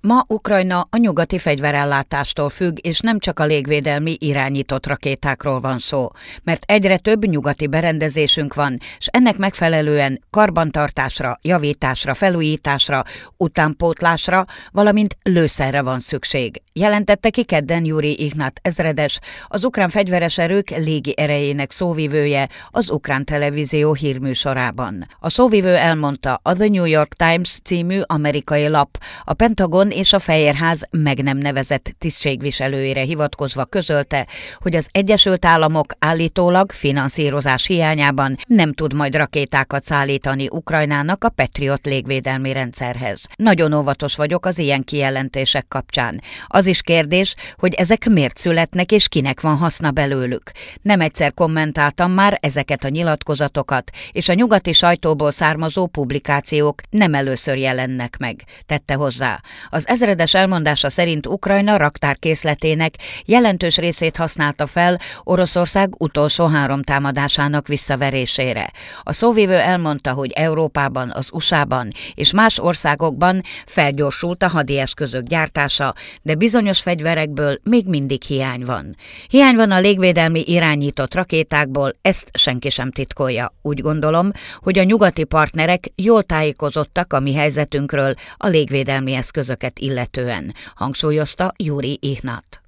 Ma Ukrajna a nyugati fegyverellátástól függ, és nem csak a légvédelmi irányított rakétákról van szó, mert egyre több nyugati berendezésünk van, és ennek megfelelően karbantartásra, javításra, felújításra, utánpótlásra, valamint lőszerre van szükség. Jelentette ki kedden Júri Ignát ezredes, az ukrán fegyveres erők légi erejének szóvivője az ukrán televízió hírműsorában. A szóvivő elmondta a The New York Times című amerikai lap, a Pentagon London és a Fehérház meg nem nevezett tisztségviselőire hivatkozva közölte, hogy az Egyesült Államok állítólag finanszírozás hiányában nem tud majd rakétákat szállítani Ukrajnának a Patriot légvédelmi rendszerhez. Nagyon óvatos vagyok az ilyen kijelentések kapcsán. Az is kérdés, hogy ezek miért születnek és kinek van haszna belőlük. Nem egyszer kommentáltam már ezeket a nyilatkozatokat, és a nyugati sajtóból származó publikációk nem először jelennek meg, tette hozzá. Az ezredes elmondása szerint Ukrajna raktárkészletének jelentős részét használta fel Oroszország utolsó három támadásának visszaverésére. A szóvívő elmondta, hogy Európában, az USA-ban és más országokban felgyorsult a hadieszközök gyártása, de bizonyos fegyverekből még mindig hiány van. Hiány van a légvédelmi irányított rakétákból, ezt senki sem titkolja. Úgy gondolom, hogy a nyugati partnerek jól tájékozottak a mi helyzetünkről a légvédelmi eszközök területeket illetően, hangsúlyozta Júri Ihnat.